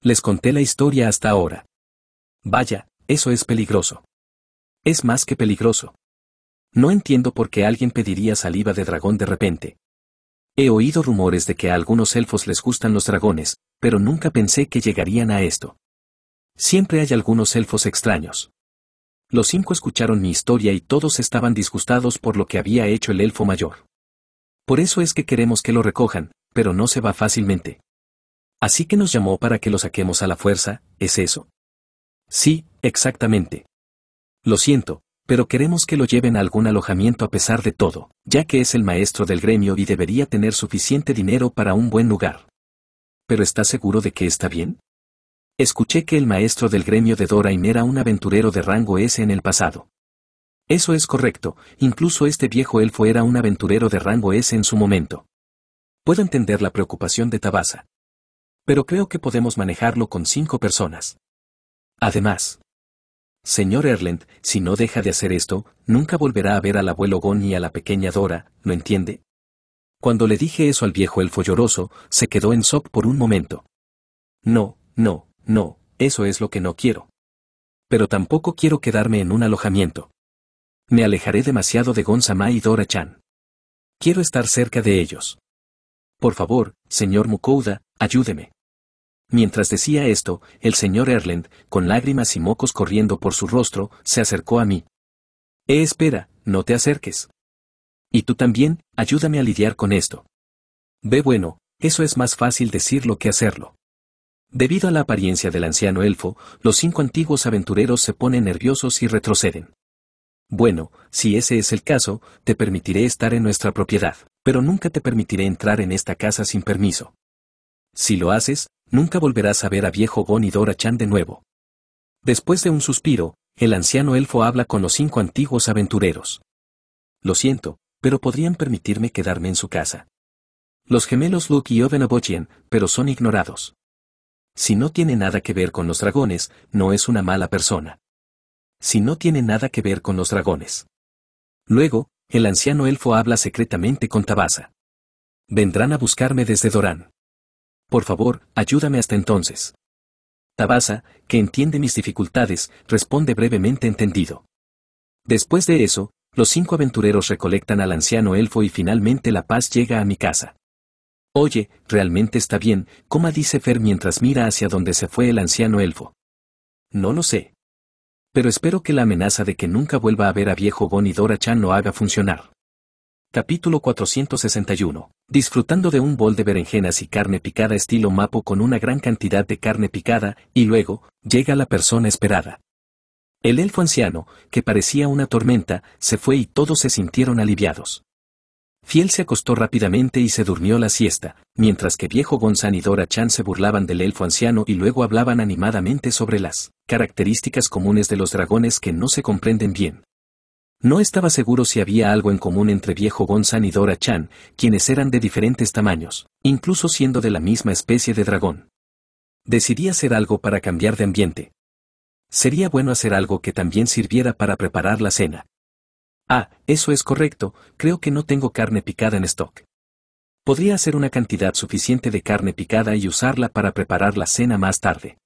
Les conté la historia hasta ahora. Vaya, eso es peligroso. Es más que peligroso. No entiendo por qué alguien pediría saliva de dragón de repente. He oído rumores de que a algunos elfos les gustan los dragones, pero nunca pensé que llegarían a esto. Siempre hay algunos elfos extraños. Los cinco escucharon mi historia y todos estaban disgustados por lo que había hecho el elfo mayor. Por eso es que queremos que lo recojan, pero no se va fácilmente. Así que nos llamó para que lo saquemos a la fuerza, ¿es eso? Sí, exactamente. Lo siento, pero queremos que lo lleven a algún alojamiento a pesar de todo, ya que es el maestro del gremio y debería tener suficiente dinero para un buen lugar. ¿Pero está seguro de que está bien? Escuché que el maestro del gremio de Dorain era un aventurero de rango S en el pasado. Eso es correcto, incluso este viejo elfo era un aventurero de rango S en su momento. Puedo entender la preocupación de Tabasa. Pero creo que podemos manejarlo con cinco personas. Además, señor Erland, si no deja de hacer esto, nunca volverá a ver al abuelo Gon y a la pequeña Dora, ¿no entiende? Cuando le dije eso al viejo elfo lloroso, se quedó en shock por un momento. No, no, no, eso es lo que no quiero. Pero tampoco quiero quedarme en un alojamiento. Me alejaré demasiado de Gonzama y Dora-chan. Quiero estar cerca de ellos. Por favor, señor Mukouda, ayúdeme. Mientras decía esto, el señor Erland, con lágrimas y mocos corriendo por su rostro, se acercó a mí. Eh, espera, no te acerques. Y tú también, ayúdame a lidiar con esto. Ve bueno, eso es más fácil decirlo que hacerlo. Debido a la apariencia del anciano elfo, los cinco antiguos aventureros se ponen nerviosos y retroceden. Bueno, si ese es el caso, te permitiré estar en nuestra propiedad, pero nunca te permitiré entrar en esta casa sin permiso. Si lo haces, nunca volverás a ver a viejo Gon y Dora Chan de nuevo. Después de un suspiro, el anciano elfo habla con los cinco antiguos aventureros. Lo siento, pero podrían permitirme quedarme en su casa. Los gemelos Luke y Oven pero son ignorados. Si no tiene nada que ver con los dragones, no es una mala persona. Si no tiene nada que ver con los dragones. Luego, el anciano elfo habla secretamente con Tabasa. Vendrán a buscarme desde Dorán. Por favor, ayúdame hasta entonces. Tabasa, que entiende mis dificultades, responde brevemente entendido. Después de eso, los cinco aventureros recolectan al anciano elfo y finalmente la paz llega a mi casa. Oye, realmente está bien, coma dice Fer mientras mira hacia donde se fue el anciano elfo. No lo sé. Pero espero que la amenaza de que nunca vuelva a ver a viejo Bonnie Dora Chan lo haga funcionar. Capítulo 461. Disfrutando de un bol de berenjenas y carne picada estilo mapo con una gran cantidad de carne picada, y luego, llega la persona esperada. El elfo anciano, que parecía una tormenta, se fue y todos se sintieron aliviados. Fiel se acostó rápidamente y se durmió la siesta, mientras que viejo Gonzán y Dora Chan se burlaban del elfo anciano y luego hablaban animadamente sobre las características comunes de los dragones que no se comprenden bien. No estaba seguro si había algo en común entre viejo Gonzan y Dora Chan, quienes eran de diferentes tamaños, incluso siendo de la misma especie de dragón. Decidí hacer algo para cambiar de ambiente. Sería bueno hacer algo que también sirviera para preparar la cena. Ah, eso es correcto, creo que no tengo carne picada en stock. Podría hacer una cantidad suficiente de carne picada y usarla para preparar la cena más tarde.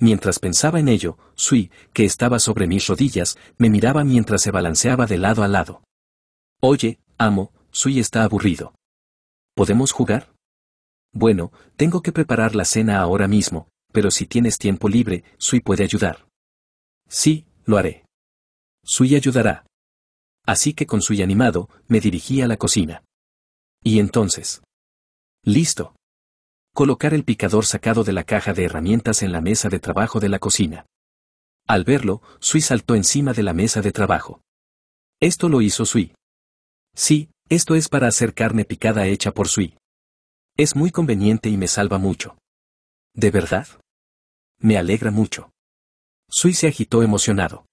Mientras pensaba en ello, Sui, que estaba sobre mis rodillas, me miraba mientras se balanceaba de lado a lado. Oye, amo, Sui está aburrido. ¿Podemos jugar? Bueno, tengo que preparar la cena ahora mismo, pero si tienes tiempo libre, Sui puede ayudar. Sí, lo haré. Sui ayudará, así que con su animado, me dirigí a la cocina. Y entonces. Listo. Colocar el picador sacado de la caja de herramientas en la mesa de trabajo de la cocina. Al verlo, Sui saltó encima de la mesa de trabajo. Esto lo hizo Sui. Sí, esto es para hacer carne picada hecha por Sui. Es muy conveniente y me salva mucho. ¿De verdad? Me alegra mucho. Sui se agitó emocionado.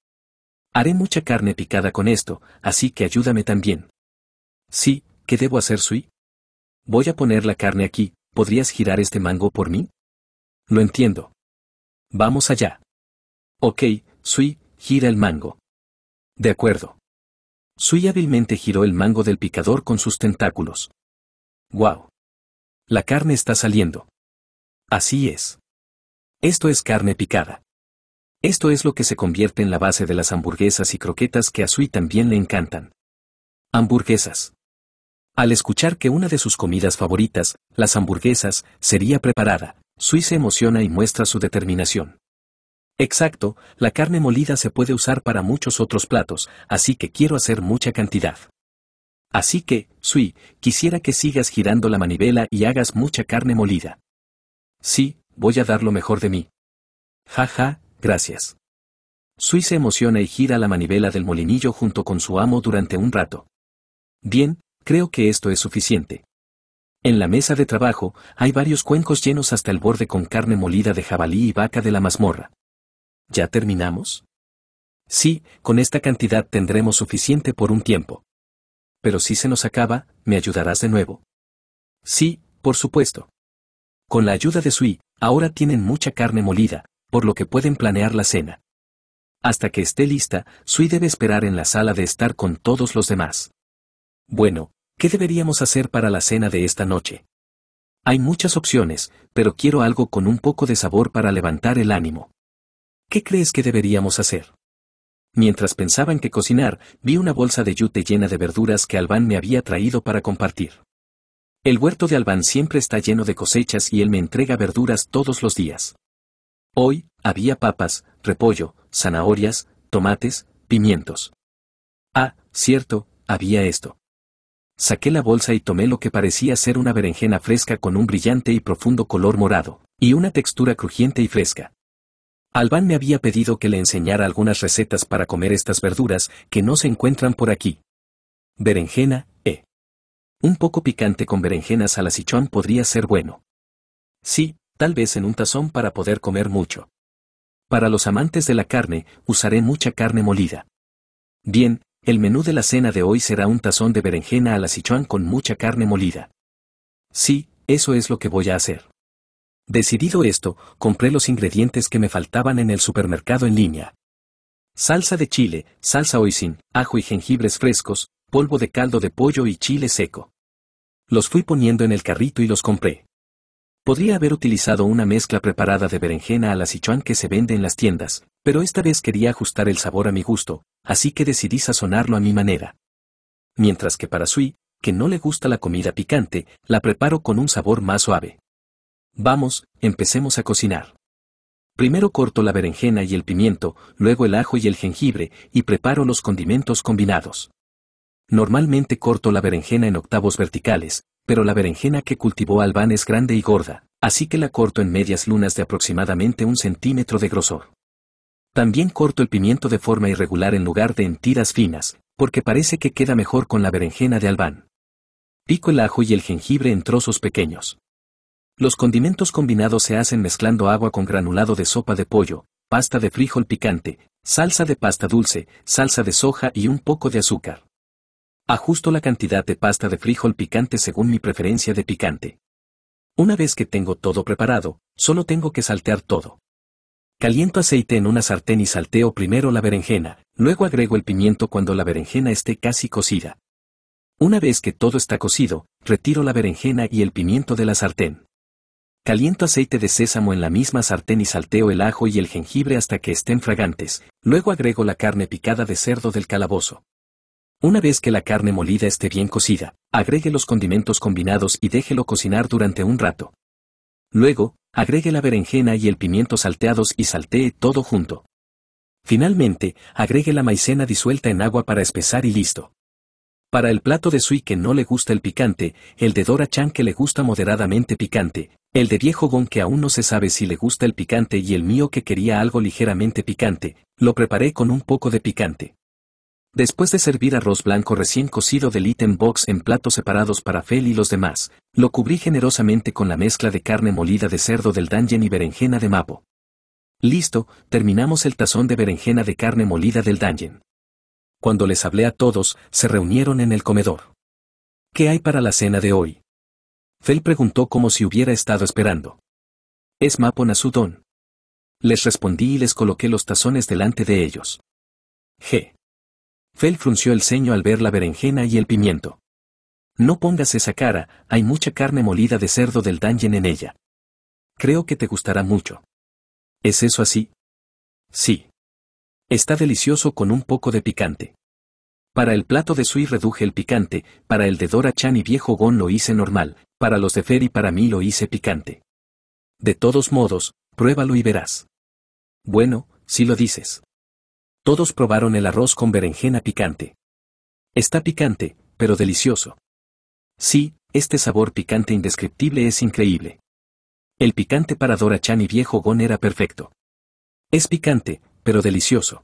Haré mucha carne picada con esto, así que ayúdame también. Sí, ¿qué debo hacer, Sui? Voy a poner la carne aquí, ¿podrías girar este mango por mí? Lo entiendo. Vamos allá. Ok, Sui, gira el mango. De acuerdo. Sui hábilmente giró el mango del picador con sus tentáculos. ¡Guau! La carne está saliendo. Así es. Esto es carne picada. Esto es lo que se convierte en la base de las hamburguesas y croquetas que a Sui también le encantan. Hamburguesas. Al escuchar que una de sus comidas favoritas, las hamburguesas, sería preparada, Sui se emociona y muestra su determinación. Exacto, la carne molida se puede usar para muchos otros platos, así que quiero hacer mucha cantidad. Así que, Sui, quisiera que sigas girando la manivela y hagas mucha carne molida. Sí, voy a dar lo mejor de mí. Ja ja, gracias. Sui se emociona y gira la manivela del molinillo junto con su amo durante un rato. Bien, creo que esto es suficiente. En la mesa de trabajo hay varios cuencos llenos hasta el borde con carne molida de jabalí y vaca de la mazmorra. ¿Ya terminamos? Sí, con esta cantidad tendremos suficiente por un tiempo. Pero si se nos acaba, ¿me ayudarás de nuevo? Sí, por supuesto. Con la ayuda de Sui, ahora tienen mucha carne molida, por lo que pueden planear la cena. Hasta que esté lista, Sui debe esperar en la sala de estar con todos los demás. Bueno, ¿qué deberíamos hacer para la cena de esta noche? Hay muchas opciones, pero quiero algo con un poco de sabor para levantar el ánimo. ¿Qué crees que deberíamos hacer? Mientras pensaba en qué cocinar, vi una bolsa de yute llena de verduras que Albán me había traído para compartir. El huerto de Albán siempre está lleno de cosechas y él me entrega verduras todos los días. Hoy, había papas, repollo, zanahorias, tomates, pimientos. Ah, cierto, había esto. Saqué la bolsa y tomé lo que parecía ser una berenjena fresca con un brillante y profundo color morado, y una textura crujiente y fresca. Albán me había pedido que le enseñara algunas recetas para comer estas verduras que no se encuentran por aquí. Berenjena, eh. Un poco picante con berenjenas a la podría ser bueno. Sí, tal vez en un tazón para poder comer mucho. Para los amantes de la carne, usaré mucha carne molida. Bien, el menú de la cena de hoy será un tazón de berenjena a la Sichuan con mucha carne molida. Sí, eso es lo que voy a hacer. Decidido esto, compré los ingredientes que me faltaban en el supermercado en línea. Salsa de chile, salsa hoisin, ajo y jengibres frescos, polvo de caldo de pollo y chile seco. Los fui poniendo en el carrito y los compré. Podría haber utilizado una mezcla preparada de berenjena a la Sichuan que se vende en las tiendas, pero esta vez quería ajustar el sabor a mi gusto, así que decidí sazonarlo a mi manera. Mientras que para Sui, que no le gusta la comida picante, la preparo con un sabor más suave. Vamos, empecemos a cocinar. Primero corto la berenjena y el pimiento, luego el ajo y el jengibre, y preparo los condimentos combinados. Normalmente corto la berenjena en octavos verticales, pero la berenjena que cultivó Albán es grande y gorda, así que la corto en medias lunas de aproximadamente un centímetro de grosor. También corto el pimiento de forma irregular en lugar de en tiras finas, porque parece que queda mejor con la berenjena de albán. Pico el ajo y el jengibre en trozos pequeños. Los condimentos combinados se hacen mezclando agua con granulado de sopa de pollo, pasta de frijol picante, salsa de pasta dulce, salsa de soja y un poco de azúcar. Ajusto la cantidad de pasta de frijol picante según mi preferencia de picante. Una vez que tengo todo preparado, solo tengo que saltear todo. Caliento aceite en una sartén y salteo primero la berenjena, luego agrego el pimiento cuando la berenjena esté casi cocida. Una vez que todo está cocido, retiro la berenjena y el pimiento de la sartén. Caliento aceite de sésamo en la misma sartén y salteo el ajo y el jengibre hasta que estén fragantes, luego agrego la carne picada de cerdo del calabozo. Una vez que la carne molida esté bien cocida, agregue los condimentos combinados y déjelo cocinar durante un rato. Luego, agregue la berenjena y el pimiento salteados y saltee todo junto. Finalmente, agregue la maicena disuelta en agua para espesar y listo. Para el plato de sui que no le gusta el picante, el de Dora Chan que le gusta moderadamente picante, el de viejo Gon que aún no se sabe si le gusta el picante y el mío que quería algo ligeramente picante, lo preparé con un poco de picante. Después de servir arroz blanco recién cocido del item box en platos separados para Fel y los demás, lo cubrí generosamente con la mezcla de carne molida de cerdo del dungeon y berenjena de mapo. Listo, terminamos el tazón de berenjena de carne molida del dungeon. Cuando les hablé a todos, se reunieron en el comedor. ¿Qué hay para la cena de hoy? Fel preguntó como si hubiera estado esperando. Es Mapo Nasudon. Les respondí y les coloqué los tazones delante de ellos. G. Fel frunció el ceño al ver la berenjena y el pimiento. No pongas esa cara, hay mucha carne molida de cerdo del dungeon en ella. Creo que te gustará mucho. ¿Es eso así? Sí. Está delicioso con un poco de picante. Para el plato de Sui reduje el picante, para el de Dora Chan y Viejo Gon lo hice normal, para los de Fer y para mí lo hice picante. De todos modos, pruébalo y verás. Bueno, si lo dices. Todos probaron el arroz con berenjena picante. Está picante, pero delicioso. Sí, este sabor picante indescriptible es increíble. El picante para Dora Chan y viejo Gon era perfecto. Es picante, pero delicioso.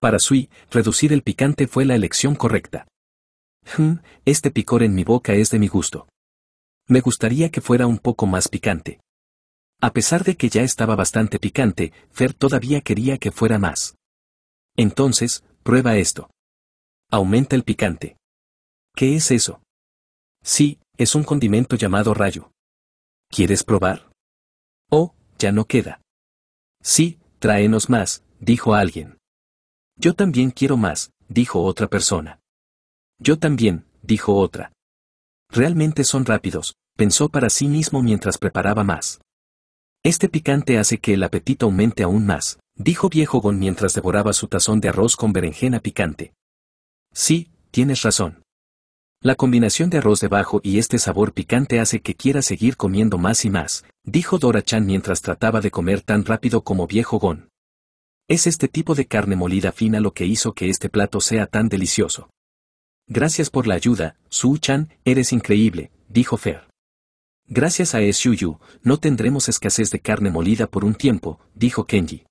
Para Sui, reducir el picante fue la elección correcta. Hmm, este picor en mi boca es de mi gusto. Me gustaría que fuera un poco más picante. A pesar de que ya estaba bastante picante, Fer todavía quería que fuera más. Entonces, prueba esto. Aumenta el picante. ¿Qué es eso? Sí, es un condimento llamado rayo. ¿Quieres probar? Oh, ya no queda. Sí, tráenos más, dijo alguien. Yo también quiero más, dijo otra persona. Yo también, dijo otra. Realmente son rápidos, pensó para sí mismo mientras preparaba más. Este picante hace que el apetito aumente aún más. Dijo viejo Gon mientras devoraba su tazón de arroz con berenjena picante. Sí, tienes razón. La combinación de arroz debajo y este sabor picante hace que quiera seguir comiendo más y más, dijo Dora Chan mientras trataba de comer tan rápido como viejo Gon. Es este tipo de carne molida fina lo que hizo que este plato sea tan delicioso. Gracias por la ayuda, Su Chan, eres increíble, dijo Fer. Gracias a Yu, no tendremos escasez de carne molida por un tiempo, dijo Kenji.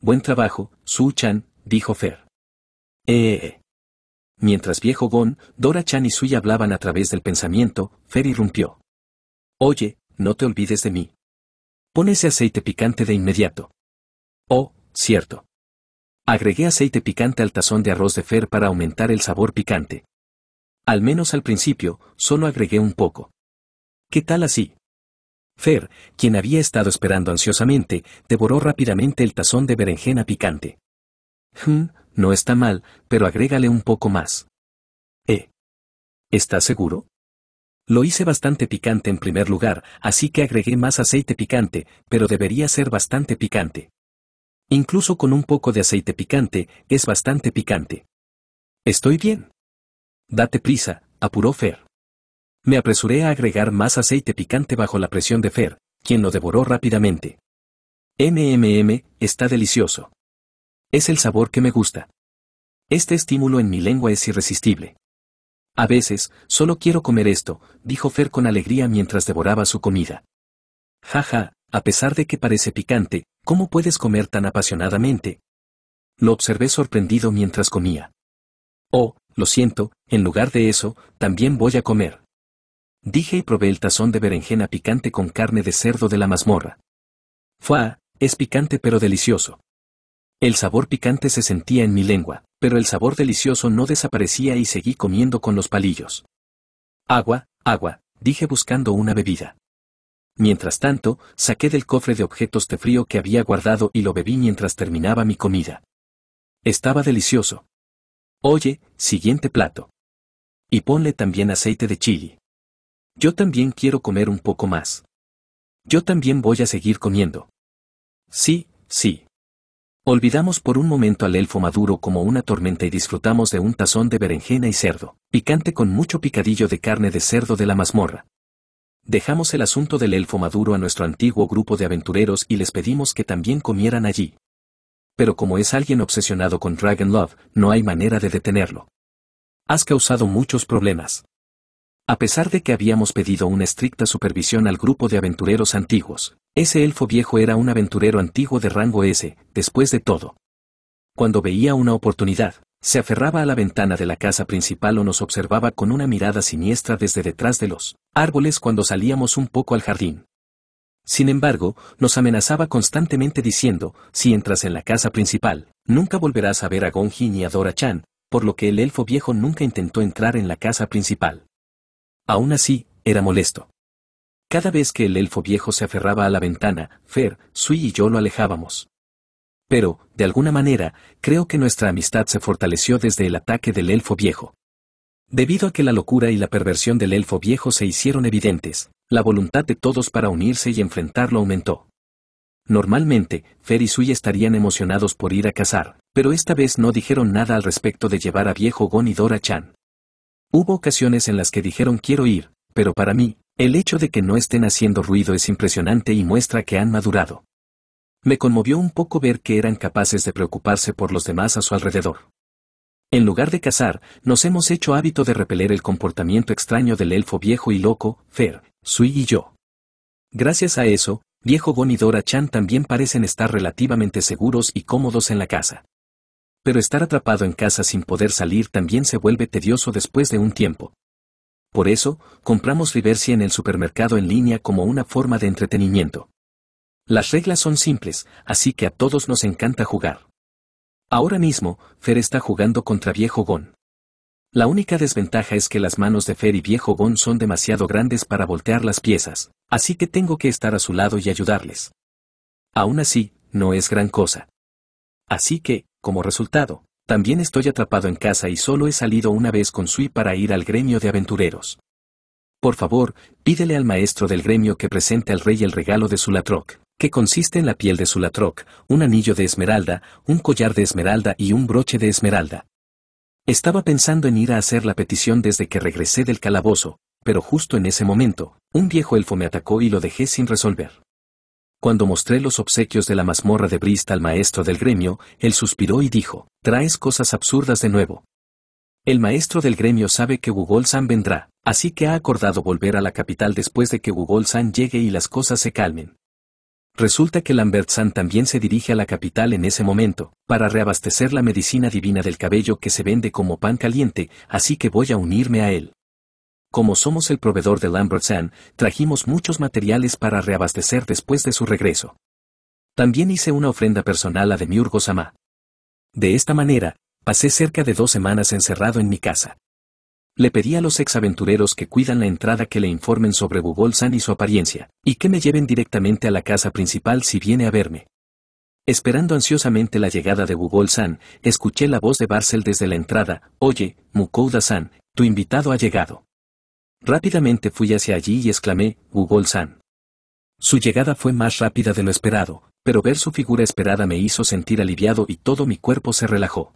Buen trabajo, Su Chan, dijo Fer. Eh, eh, eh, Mientras viejo Gon, Dora Chan y Sui hablaban a través del pensamiento, Fer irrumpió. Oye, no te olvides de mí. Pon ese aceite picante de inmediato. Oh, cierto. Agregué aceite picante al tazón de arroz de Fer para aumentar el sabor picante. Al menos al principio, solo agregué un poco. ¿Qué tal así? Fer, quien había estado esperando ansiosamente, devoró rápidamente el tazón de berenjena picante. Hmm, no está mal, pero agrégale un poco más. ¿Eh? ¿Estás seguro? Lo hice bastante picante en primer lugar, así que agregué más aceite picante, pero debería ser bastante picante. Incluso con un poco de aceite picante, es bastante picante. Estoy bien. Date prisa, apuró Fer. Me apresuré a agregar más aceite picante bajo la presión de Fer, quien lo devoró rápidamente. MMM, está delicioso. Es el sabor que me gusta. Este estímulo en mi lengua es irresistible. A veces, solo quiero comer esto, dijo Fer con alegría mientras devoraba su comida. Jaja, a pesar de que parece picante, ¿cómo puedes comer tan apasionadamente? Lo observé sorprendido mientras comía. Oh, lo siento, en lugar de eso, también voy a comer dije y probé el tazón de berenjena picante con carne de cerdo de la mazmorra. Fua, es picante pero delicioso. El sabor picante se sentía en mi lengua, pero el sabor delicioso no desaparecía y seguí comiendo con los palillos. Agua, agua, dije buscando una bebida. Mientras tanto, saqué del cofre de objetos de frío que había guardado y lo bebí mientras terminaba mi comida. Estaba delicioso. Oye, siguiente plato. Y ponle también aceite de chili. Yo también quiero comer un poco más. Yo también voy a seguir comiendo. Sí, sí. Olvidamos por un momento al elfo maduro como una tormenta y disfrutamos de un tazón de berenjena y cerdo, picante con mucho picadillo de carne de cerdo de la mazmorra. Dejamos el asunto del elfo maduro a nuestro antiguo grupo de aventureros y les pedimos que también comieran allí. Pero como es alguien obsesionado con Dragon Love, no hay manera de detenerlo. Has causado muchos problemas. A pesar de que habíamos pedido una estricta supervisión al grupo de aventureros antiguos, ese elfo viejo era un aventurero antiguo de rango S, después de todo. Cuando veía una oportunidad, se aferraba a la ventana de la casa principal o nos observaba con una mirada siniestra desde detrás de los árboles cuando salíamos un poco al jardín. Sin embargo, nos amenazaba constantemente diciendo, si entras en la casa principal, nunca volverás a ver a Gonji ni a Dora Chan, por lo que el elfo viejo nunca intentó entrar en la casa principal. Aún así, era molesto. Cada vez que el elfo viejo se aferraba a la ventana, Fer, Sui y yo lo alejábamos. Pero, de alguna manera, creo que nuestra amistad se fortaleció desde el ataque del elfo viejo. Debido a que la locura y la perversión del elfo viejo se hicieron evidentes, la voluntad de todos para unirse y enfrentarlo aumentó. Normalmente, Fer y Sui estarían emocionados por ir a cazar, pero esta vez no dijeron nada al respecto de llevar a viejo Gon y Dora Chan. Hubo ocasiones en las que dijeron quiero ir, pero para mí, el hecho de que no estén haciendo ruido es impresionante y muestra que han madurado. Me conmovió un poco ver que eran capaces de preocuparse por los demás a su alrededor. En lugar de cazar, nos hemos hecho hábito de repeler el comportamiento extraño del elfo viejo y loco, Fer, Sui y yo. Gracias a eso, viejo Gon y Dora Chan también parecen estar relativamente seguros y cómodos en la casa pero estar atrapado en casa sin poder salir también se vuelve tedioso después de un tiempo. Por eso, compramos Riveria en el supermercado en línea como una forma de entretenimiento. Las reglas son simples, así que a todos nos encanta jugar. Ahora mismo, Fer está jugando contra Viejo Gon. La única desventaja es que las manos de Fer y Viejo Gon son demasiado grandes para voltear las piezas, así que tengo que estar a su lado y ayudarles. Aún así, no es gran cosa. Así que, como resultado, también estoy atrapado en casa y solo he salido una vez con Sui para ir al gremio de aventureros. Por favor, pídele al maestro del gremio que presente al rey el regalo de Sulatroc, que consiste en la piel de Sulatroc, un anillo de esmeralda, un collar de esmeralda y un broche de esmeralda. Estaba pensando en ir a hacer la petición desde que regresé del calabozo, pero justo en ese momento, un viejo elfo me atacó y lo dejé sin resolver. Cuando mostré los obsequios de la mazmorra de Brist al maestro del gremio, él suspiró y dijo, traes cosas absurdas de nuevo. El maestro del gremio sabe que Gugol-san vendrá, así que ha acordado volver a la capital después de que Gugol-san llegue y las cosas se calmen. Resulta que Lambert-san también se dirige a la capital en ese momento, para reabastecer la medicina divina del cabello que se vende como pan caliente, así que voy a unirme a él como somos el proveedor de Lambert Lambert-San, trajimos muchos materiales para reabastecer después de su regreso. También hice una ofrenda personal a Demiurgo Samá. De esta manera, pasé cerca de dos semanas encerrado en mi casa. Le pedí a los exaventureros que cuidan la entrada que le informen sobre Bugol-San y su apariencia, y que me lleven directamente a la casa principal si viene a verme. Esperando ansiosamente la llegada de San, escuché la voz de Barcel desde la entrada, Oye, Mukouda-san, tu invitado ha llegado. Rápidamente fui hacia allí y exclamé, Ugol-san. Su llegada fue más rápida de lo esperado, pero ver su figura esperada me hizo sentir aliviado y todo mi cuerpo se relajó.